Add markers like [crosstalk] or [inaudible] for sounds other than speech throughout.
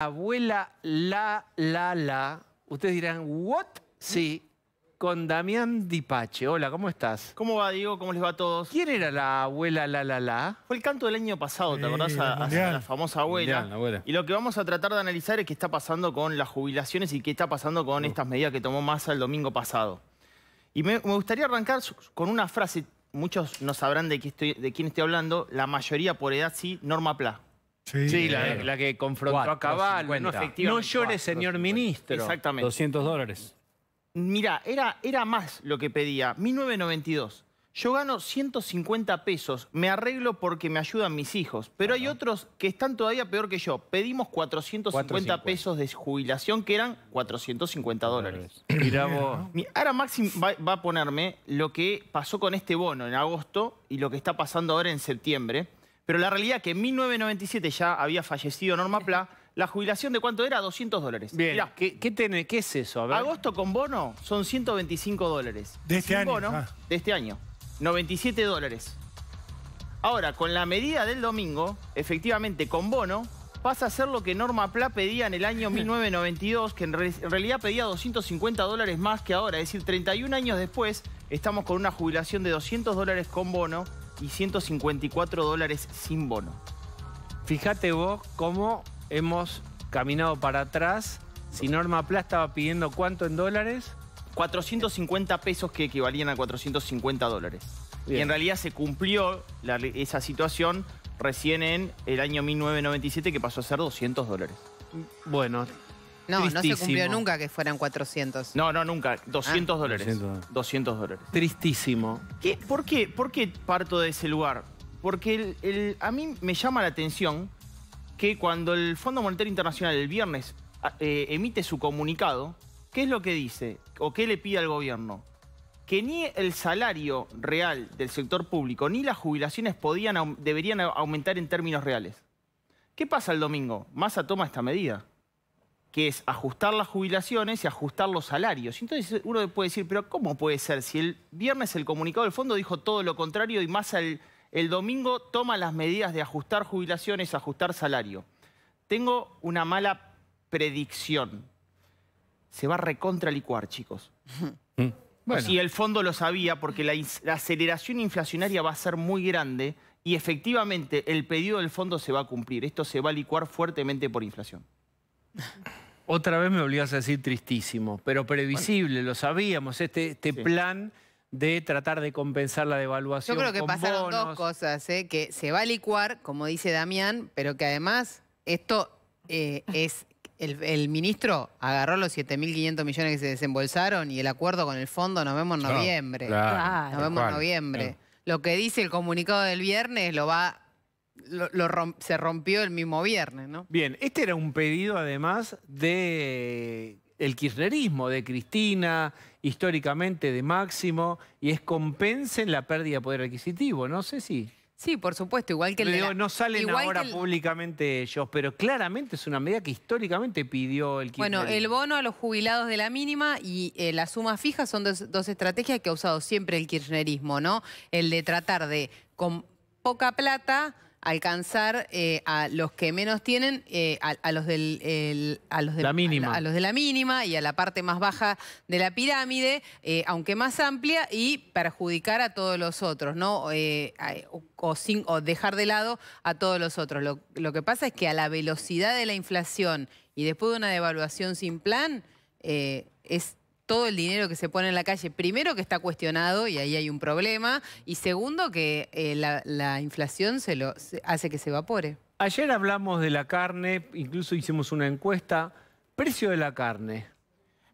Abuela La La La. Ustedes dirán, ¿what? Sí, con Damián Dipache. Hola, ¿cómo estás? ¿Cómo va, Diego? ¿Cómo les va a todos? ¿Quién era la abuela La La La? Fue el canto del año pasado, ¿te acordás? la famosa abuela. Y lo que vamos a tratar de analizar es qué está pasando con las jubilaciones y qué está pasando con uh. estas medidas que tomó Massa el domingo pasado. Y me, gustaría arrancar con una frase, muchos no sabrán de, de quién estoy hablando, la mayoría por edad sí, Norma Pla. Sí, la, que confrontó a Cabal. No, no llore, señor ministro. Exactamente. 200 dólares. Mira, era, era más lo que pedía. 1992. Yo gano 150 pesos, me arreglo porque me ayudan mis hijos. Pero hay otros que están todavía peor que yo. Pedimos 450, pesos de jubilación, que eran 450 dólares. Mirá Ahora Maxim va a ponerme lo que pasó con este bono en agosto y lo que está pasando ahora en septiembre. Pero la realidad es que en 1997 ya había fallecido Norma Pla, la jubilación de cuánto era? 200 dólares. ¿Qué, es eso? Agosto con bono son 125 dólares. ¿De este año? Ah. de este año, 97 dólares. Ahora, con la medida del domingo, efectivamente con bono, pasa a ser lo que Norma Pla pedía en el año 1992, que en, realidad pedía 250 dólares más que ahora. Es decir, 31 años después, estamos con una jubilación de 200 dólares con bono y 154 dólares sin bono. Fíjate vos cómo hemos caminado para atrás. Si Norma Pla estaba pidiendo cuánto en dólares. 450 pesos que equivalían a 450 dólares. Y en realidad se cumplió esa situación recién en el año 1997 que pasó a ser 200 dólares. Bueno, no, no se cumplió nunca que fueran 400. No, no, nunca. 200 ah. dólares. 200. dólares. Tristísimo. ¿Qué? ¿Por, ¿Por parto de ese lugar? Porque a mí me llama la atención que cuando el Fondo Monetario Internacional el viernes ah, eh, emite su comunicado, ¿qué es lo que dice? ¿O qué le pide al gobierno? que ni el salario real del sector público ni las jubilaciones podían, deberían aumentar en términos reales. ¿Qué pasa el domingo? Massa toma esta medida que es ajustar las jubilaciones y ajustar los salarios. Entonces uno puede decir, pero ¿cómo puede ser? Si el viernes el comunicado del fondo dijo todo lo contrario y más el, domingo toma las medidas de ajustar jubilaciones, ajustar salario. Tengo una mala predicción. Se va a recontralicuar, chicos. Mm. Si el fondo lo sabía, porque la aceleración inflacionaria va a ser muy grande y efectivamente el pedido del fondo se va a cumplir. Esto se va a licuar fuertemente por inflación. Otra vez me obligas a decir tristísimo, pero previsible, lo sabíamos, este, este plan de tratar de compensar la devaluación. Yo creo que pasaron dos cosas, ¿eh? que se va a licuar, como dice Damián, pero que además esto eh, es... El, ministro agarró los 7.500 millones que se desembolsaron y el acuerdo con el fondo nos vemos en noviembre. nos vemos en noviembre. Lo que dice el comunicado del viernes lo va se rompió el mismo viernes, ¿no? Bien, este era un pedido además de el kirchnerismo de Cristina, históricamente de Máximo, y es compensen la pérdida de poder adquisitivo, no sé si... Sí, por supuesto, igual que el No salen ahora públicamente ellos, pero claramente es una medida que históricamente pidió el kirchnerismo. Bueno, el bono a los jubilados de la mínima y eh, la suma fija son dos, estrategias que ha usado siempre el kirchnerismo, ¿no? El de tratar de, con poca plata alcanzar eh, a los que menos tienen, eh, a, los de la mínima, a, los de la mínima y a la parte más baja de la pirámide, eh, aunque más amplia y perjudicar a todos los otros, no, o, sin, dejar de lado a todos los otros. Lo, lo, que pasa es que a la velocidad de la inflación y después de una devaluación sin plan es todo el dinero que se pone en la calle, primero que está cuestionado y ahí hay un problema, y segundo que eh, la, inflación se lo hace que se evapore. Ayer hablamos de la carne, incluso hicimos una encuesta, precio de la carne.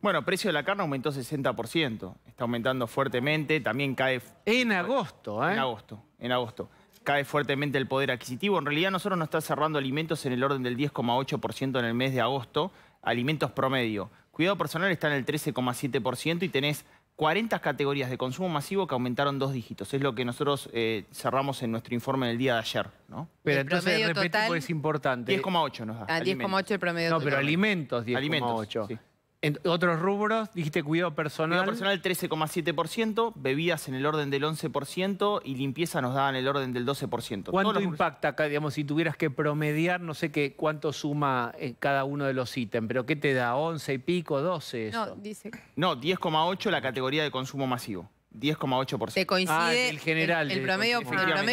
Bueno, precio de la carne aumentó 60%, está aumentando fuertemente, también cae... En agosto, ¿eh? En agosto, en agosto. Cae fuertemente el poder adquisitivo. En realidad nosotros nos está cerrando alimentos en el orden del 10,8% en el mes de agosto, alimentos promedio. Cuidado personal está en el 13,7% y tenés 40 categorías de consumo masivo que aumentaron dos dígitos. Es lo que nosotros eh, cerramos en nuestro informe del día de ayer. ¿no? Pero el entonces repetimos es importante. 10,8 nos da. Ah, A 10,8 el promedio No, pero alimentos 10,8. En otros rubros, dijiste cuidado personal. Cuidado personal 13,7%, bebidas en el orden del 11% y limpieza nos daban el orden del 12%. ¿Cuánto impacta acá, digamos, si tuvieras que promediar, no sé qué, cuánto suma eh, cada uno de los ítems, pero qué te da, 11 y pico, 12? No, dice. No, 10,8 la categoría de consumo masivo. 10,8%. Te coincide. Ah, el general. El, promedio,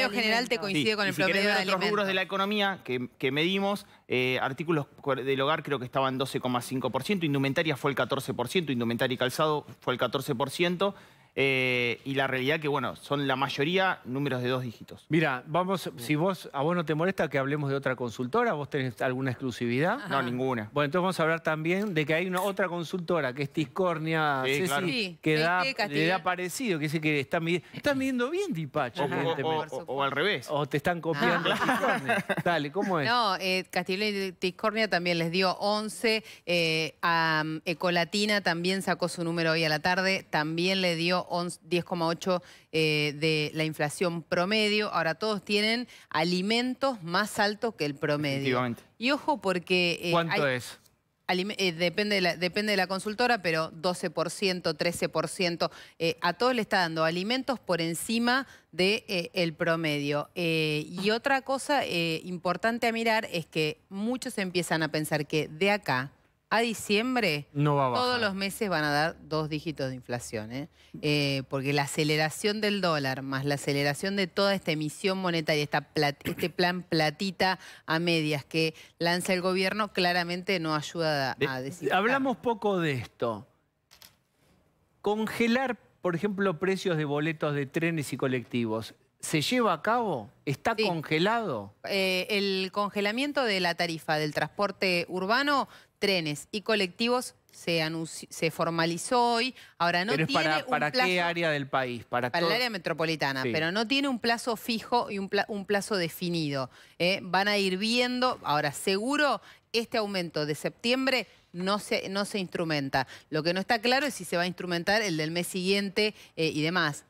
general te coincide con el promedio de otros rubros de la economía que, medimos, eh, artículos del hogar creo que estaban 12,5%, indumentaria fue el 14%, indumentaria y calzado fue el 14%. Eh, y la realidad que, bueno, son la mayoría números de dos dígitos. Mira, vamos, si vos, a vos no te molesta que hablemos de otra consultora, vos tenés alguna exclusividad. No, ninguna. Bueno, entonces vamos a hablar también de que hay una otra consultora, que es Tiscornia, que da, le da parecido, que dice que está, midiendo bien Dipacho. O, al revés. O te están copiando Tiscornia. Ah. [laughs] Dale, ¿cómo es? No, eh, Castillo y Tiscornia también les dio 11. Eh, Ecolatina también sacó su número hoy a la tarde, también le dio 10,8 eh, de la inflación promedio. Ahora todos tienen alimentos más altos que el promedio. Y ojo porque... Eh, ¿Cuánto es? Eh, depende, de la, depende de la consultora, pero 12%, 13%, a todos le está dando alimentos por encima del de, el promedio. y otra cosa importante a mirar es que muchos empiezan a pensar que de acá a diciembre, todos los meses van a dar dos dígitos de inflación. ¿eh? Eh, porque la aceleración del dólar más la aceleración de toda esta emisión monetaria, este plan platita a medias que lanza el gobierno, claramente no ayuda a, a Hablamos poco de esto. Congelar, por ejemplo, precios de boletos de trenes y colectivos. ¿Se lleva a cabo? ¿Está congelado? Eh, el congelamiento de la tarifa del transporte urbano trenes y colectivos se, se formalizó hoy. Ahora no para, qué área del país? Para, el área metropolitana, pero no tiene un plazo fijo y un, plazo, definido. ¿eh? Van a ir viendo, ahora seguro este aumento de septiembre no se, no se instrumenta. Lo que no está claro es si se va a instrumentar el del mes siguiente eh, y demás.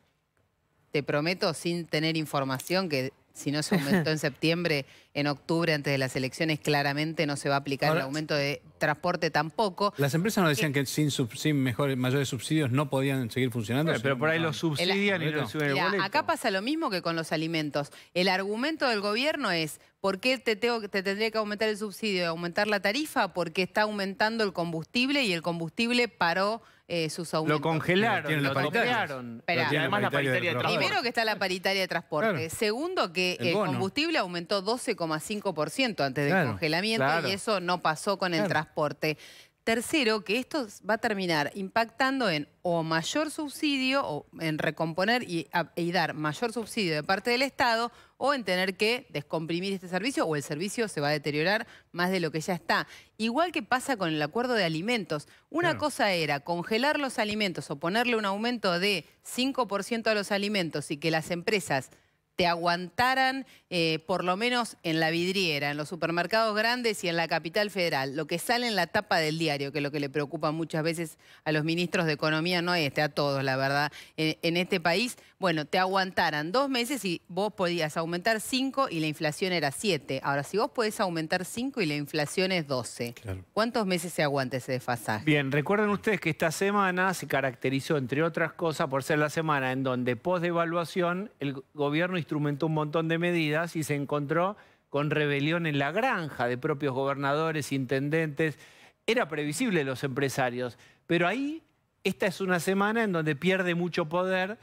Te prometo, sin tener información, que si no se aumentó en [laughs] septiembre en octubre antes de las elecciones claramente no se va a aplicar el aumento de transporte tampoco. Las empresas nos decían eh, que, sin, mayores subsidios no podían seguir funcionando. Pero, por ahí los subsidian y no Acá pasa lo mismo que con los alimentos. El argumento del gobierno es ¿por qué te, tengo, te tendría que aumentar el subsidio y aumentar la tarifa? Porque está aumentando el combustible y el combustible paró eh, sus aumentos. Lo congelaron, lo congelaron. y además la paritaria de transporte. Primero que está la paritaria de transporte. Segundo que el, el combustible aumentó 12,5%. 5% antes del congelamiento y eso no pasó con el transporte. Tercero, que esto va a terminar impactando en o mayor subsidio, o en recomponer y, dar mayor subsidio de parte del Estado, o en tener que descomprimir este servicio, o el servicio se va a deteriorar más de lo que ya está. Igual que pasa con el acuerdo de alimentos. Una cosa era congelar los alimentos o ponerle un aumento de 5% a los alimentos y que las empresas te aguantaran eh, por lo menos en la vidriera, en los supermercados grandes y en la capital federal. Lo que sale en la tapa del diario, que es lo que le preocupa muchas veces a los ministros de Economía, no este, a todos, la verdad, en, este país, bueno, te aguantaran dos meses y vos podías aumentar cinco y la inflación era siete. Ahora, si vos podés aumentar cinco y la inflación es doce, ¿cuántos meses se aguanta ese desfasaje? Bien, recuerden ustedes que esta semana se caracterizó, entre otras cosas, por ser la semana en donde post evaluación, el gobierno instrumentó un montón de medidas y se encontró con rebelión en la granja de propios gobernadores, intendentes. Era previsible los empresarios, pero ahí esta es una semana en donde pierde mucho poder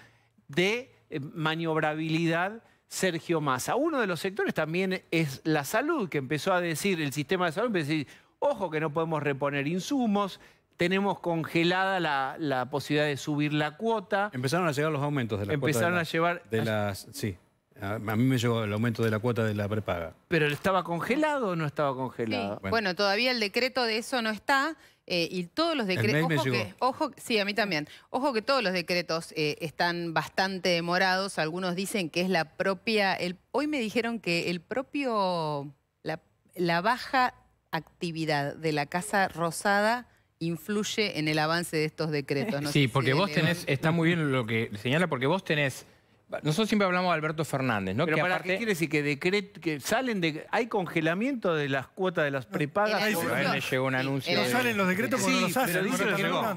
de eh, maniobrabilidad Sergio Massa. Uno de los sectores también es la salud, que empezó a decir, el sistema de salud empezó a decir, ojo que no podemos reponer insumos, tenemos congelada la, posibilidad de subir la cuota. Empezaron a llegar los aumentos de la cuota Empezaron a llevar... las, sí a mí me llegó el aumento de la cuota de la prepaga. ¿Pero estaba congelado o no estaba congelado? Bueno. todavía el decreto de eso no está. Eh, y todos los decretos... Ojo, sí, a mí también. Ojo que todos los decretos eh, están bastante demorados. Algunos dicen que es la propia... hoy me dijeron que el propio... La, baja actividad de la Casa Rosada influye en el avance de estos decretos. sí, porque vos tenés... Está muy bien lo que señala, porque vos tenés nosotros siempre hablamos de Alberto Fernández, ¿no? que para qué quiere decir que, salen de... Hay congelamiento de las cuotas de las prepagas. Ahí me llegó un anuncio. No salen los decretos cuando los hacen.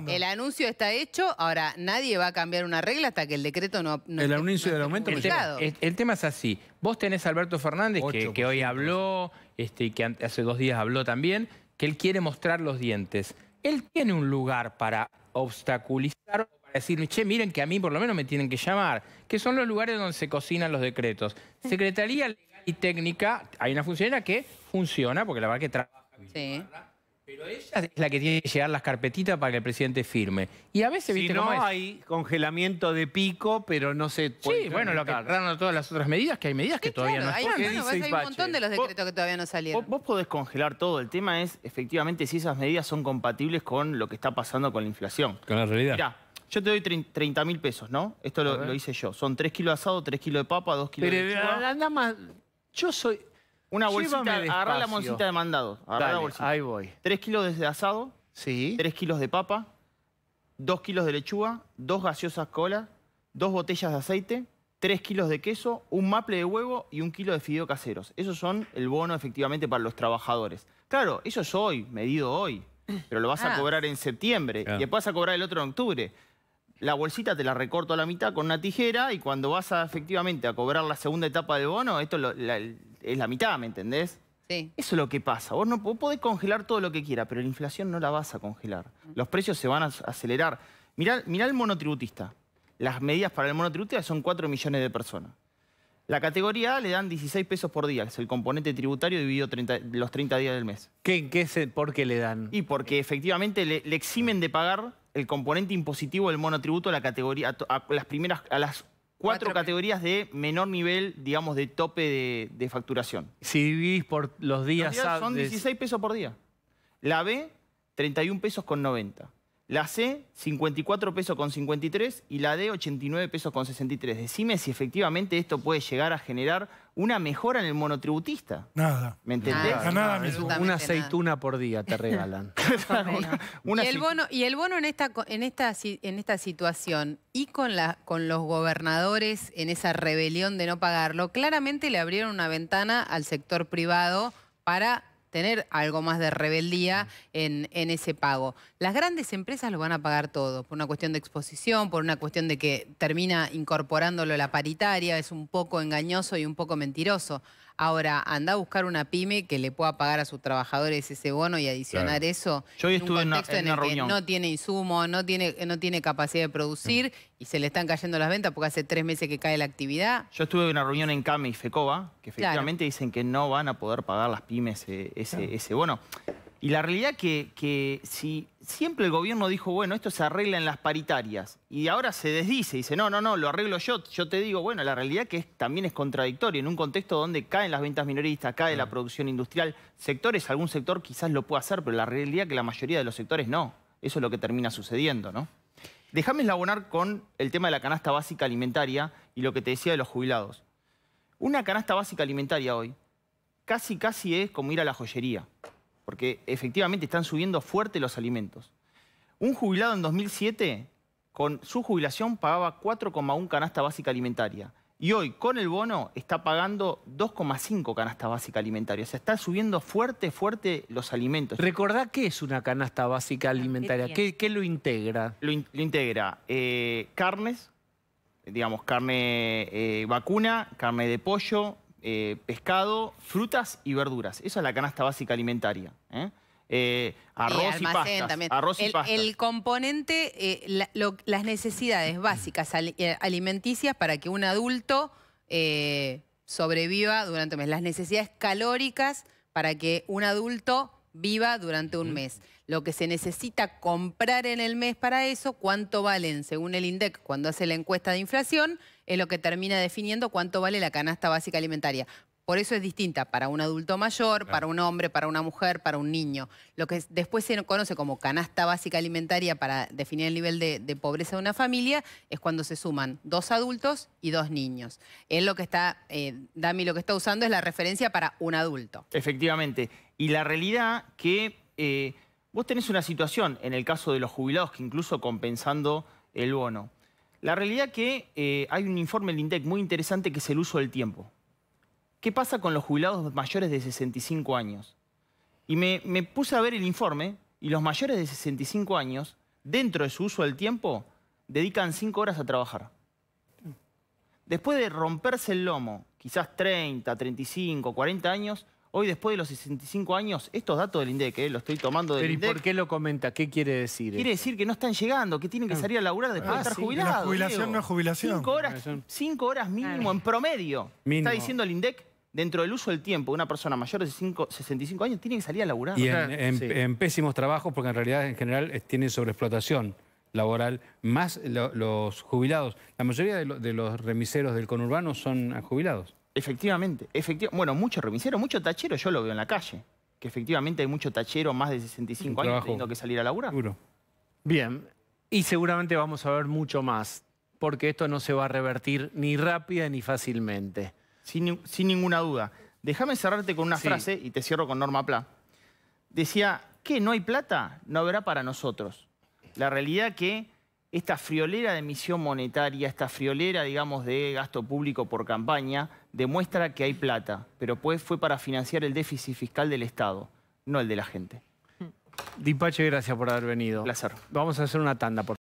El anuncio está hecho, ahora nadie va a cambiar una regla hasta que el decreto no... el anuncio del aumento el tema, tema es así. Vos tenés a Alberto Fernández, que, hoy habló, este, que hace dos días habló también, que él quiere mostrar los dientes. Él tiene un lugar para obstaculizar decir, che, miren que a mí por lo menos me tienen que llamar, que son los lugares donde se cocinan los decretos. Secretaría Legal y Técnica, hay una funcionaria que funciona, porque la verdad que trabaja. Sí. Pero ella es la que tiene que llegar las carpetitas para que el presidente firme. Y a veces, no cómo es? hay congelamiento de pico, pero no se Sí, bueno, lo que agarraron todas las otras medidas, que hay medidas que todavía no están. Hay, hay un montón de los decretos que todavía no salieron. Vos, podés congelar todo. El tema es, efectivamente, si esas medidas son compatibles con lo que está pasando con la inflación. Con la realidad. ya yo te doy 30 mil pesos, ¿no? Esto lo, hice yo. Son 3 kilos de asado, 3 kilos de papa, 2 kilos Pero, de Pero, Nada más, yo soy... Una bolsita, agarrá la moncita de mandado. Agarrá Dale, la bolsita. ahí voy. 3 kilos de asado, 3 kilos de papa, 2 kilos de lechuga, 2 gaseosas cola, 2 botellas de aceite, 3 kilos de queso, un maple de huevo y un kilo de fideo caseros. Esos son el bono efectivamente para los trabajadores. Claro, eso es hoy, medido hoy. Pero lo vas a ah. cobrar en septiembre y después vas a cobrar el otro en octubre la bolsita te la recorto a la mitad con una tijera y cuando vas a, efectivamente a cobrar la segunda etapa del bono, esto es la mitad, ¿me entendés? Sí. Eso es lo que pasa. Vos no podés congelar todo lo que quieras, pero la inflación no la vas a congelar. Los precios se van a acelerar. Mirá, el monotributista. Las medidas para el monotributista son 4 millones de personas. La categoría A le dan 16 pesos por día, es el componente tributario dividido los 30 días del mes. ¿Por qué le dan? Y porque efectivamente le eximen de pagar el componente impositivo del monotributo a, la categoría, a las primeras, a las cuatro, categorías de menor nivel, digamos, de tope de, facturación. Si dividís por los días... Los días son 16 pesos por día. La B, 31 pesos con 90. La C, 54 pesos con 53 y la D, 89 pesos con 63. Decime si efectivamente esto puede llegar a generar una mejora en el monotributista. Nada. ¿Me entendés? Nada, nada, una aceituna por día te regalan. [laughs] y, el bono, y el bono en esta, en esta, en esta situación y con, la, con los gobernadores en esa rebelión de no pagarlo, claramente le abrieron una ventana al sector privado para tener algo más de rebeldía en, en, ese pago. Las grandes empresas lo van a pagar todo, por una cuestión de exposición, por una cuestión de que termina incorporándolo la paritaria, es un poco engañoso y un poco mentiroso. Ahora, anda a buscar una pyme que le pueda pagar a sus trabajadores ese bono y adicionar eso. Yo hoy estuve en una, reunión. no tiene insumo, no tiene, no tiene capacidad de producir mm. y se le están cayendo las ventas porque hace tres meses que cae la actividad. Yo estuve en una reunión en CAME y FECOBA, que efectivamente dicen que no van a poder pagar las pymes eh, ese, ese bono. Y la realidad que, que si siempre el gobierno dijo, bueno, esto se arregla en las paritarias, y ahora se desdice, dice, no, no, no, lo arreglo yo, yo te digo, bueno, la realidad que también es contradictorio, en un contexto donde caen las ventas minoristas, cae la mm. producción industrial, sectores, algún sector quizás lo pueda hacer, pero la realidad que la mayoría de los sectores no. Eso es lo que termina sucediendo, ¿no? Déjame eslabonar con el tema de la canasta básica alimentaria y lo que te decía de los jubilados. Una canasta básica alimentaria hoy casi, casi es como ir a la joyería porque efectivamente están subiendo fuerte los alimentos. Un jubilado en 2007, con su jubilación, pagaba 4,1 canasta básica alimentaria. Y hoy, con el bono, está pagando 2,5 canasta básica alimentaria. O sea, está subiendo fuerte, fuerte los alimentos. Recordá qué es una canasta básica alimentaria. ¿Qué, lo integra? Lo, integra eh, carnes, digamos, carne eh, vacuna, carne de pollo, eh, pescado, frutas y verduras. Esa es la canasta básica alimentaria. ¿eh? Eh, arroz, y pastas, el, componente, las necesidades básicas alimenticias para que un adulto sobreviva durante un mes. Las necesidades calóricas para que un adulto viva durante un mes. Lo que se necesita comprar en el mes para eso, cuánto valen, según el INDEC, cuando hace la encuesta de inflación, es lo que termina definiendo cuánto vale la canasta básica alimentaria. Por eso es distinta para un adulto mayor, para un hombre, para una mujer, para un niño. Lo que después se conoce como canasta básica alimentaria para definir el nivel de, pobreza de una familia es cuando se suman dos adultos y dos niños. Él lo que está, eh, Dami lo que está usando es la referencia para un adulto. Efectivamente. Y la realidad que eh, vos tenés una situación, en el caso de los jubilados, que incluso compensando el bono. La realidad que eh, hay un informe del INTEC muy interesante que es el uso del tiempo. ¿qué pasa con los jubilados mayores de 65 años? Y me, puse a ver el informe y los mayores de 65 años, dentro de su uso del tiempo, dedican 5 horas a trabajar. Después de romperse el lomo, quizás 30, 35, 40 años, hoy después de los 65 años, estos datos del INDEC, eh, los estoy tomando del Pero ¿Y por qué lo comenta? ¿Qué quiere decir? Quiere decir que no están llegando, que tienen que ah. salir a laburar después de ah, estar jubilados. La jubilación no es jubilación. Cinco horas, mínimo en promedio. Está diciendo el INDEC dentro del uso del tiempo una persona mayor de 65, años tiene que salir a laburar. Y en, pésimos trabajos, porque en realidad en general tienen sobreexplotación laboral, más los jubilados. La mayoría de, los remiseros del conurbano son jubilados. Efectivamente, bueno, muchos remiseros, muchos tacheros, yo lo veo en la calle, que efectivamente hay muchos tachero más de 65 años teniendo que salir a laburar. Bien, y seguramente vamos a ver mucho más, porque esto no se va a revertir ni rápida ni fácilmente sin, ninguna duda. Déjame cerrarte con una frase, y te cierro con Norma Pla. Decía, ¿qué? ¿No hay plata? No habrá para nosotros. La realidad que esta friolera de emisión monetaria, esta friolera, digamos, de gasto público por campaña, demuestra que hay plata, pero pues fue para financiar el déficit fiscal del Estado, no el de la gente. Dipache, gracias por haber venido. Placer. Vamos a hacer una tanda, por